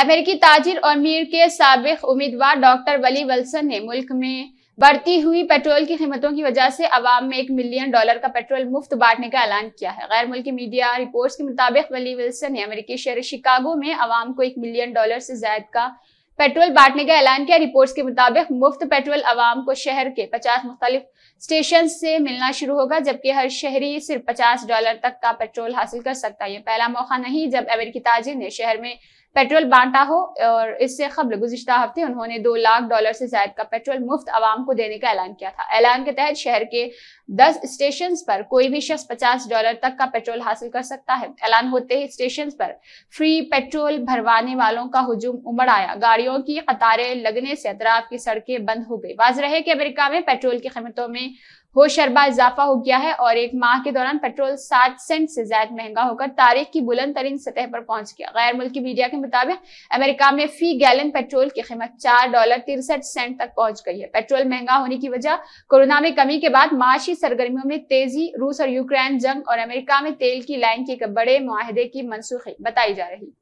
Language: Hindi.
अमेरिकी ताजिर और मीर के सबक उम्मीदवार डॉक्टर वली वल्सन ने मुल्क में बढ़ती हुई पेट्रोल की कीमतों की वजह से अवाम में एक मिलियन डॉलर का पेट्रोल मुफ्त बांटने का ऐलान किया है गैर मुल्की मीडिया रिपोर्ट्स के मुताबिक वली विल्सन ने अमेरिकी शहर शिकागो में अवाम को एक मिलियन डॉलर से ज्यादा का पेट्रोल बांटने का ऐलान किया रिपोर्ट्स के मुताबिक मुफ्त पेट्रोल अवाम को शहर के 50 मुख्तलिफ स्टेशन से मिलना शुरू होगा जबकि हर शहरी सिर्फ 50 डॉलर तक का पेट्रोल हासिल कर सकता है यह पहला मौका नहीं जब अमेरिकी ताजिर ने शहर में पेट्रोल बांटा हो और इससे कबल गुजशत हफ्ते उन्होंने दो लाख डॉलर से ज्यादा का पेट्रोल मुफ्त आवाम को देने का ऐलान किया था ऐलान के तहत शहर के दस स्टेशन पर कोई भी शख्स पचास डॉलर तक का पेट्रोल हासिल कर सकता है ऐलान होते ही स्टेशन पर फ्री पेट्रोल भरवाने वालों का हजूम उमड़ आया गाड़ियों की कतारें लगने से अतराफ की सड़कें बंद हो गई वाज रहे कि अमेरिका में पेट्रोल की कीमतों में हो शरबा इजाफा हो गया है और एक माह के दौरान पेट्रोल सात सेंट से ज्यादा महंगा होकर तारीख की बुलंद तरीन सतह पर पहुंच गया गैर मुल्की मीडिया के मुताबिक अमेरिका में फी गैलन पेट्रोल की कीमत चार डॉलर तिरसठ सेंट तक पहुंच गई है पेट्रोल महंगा होने की वजह कोरोना में कमी के बाद माशी सरगर्मियों में तेजी रूस और यूक्रेन जंग और अमेरिका में तेल की लाइन के एक बड़े माहदे की मनसूखी बताई जा रही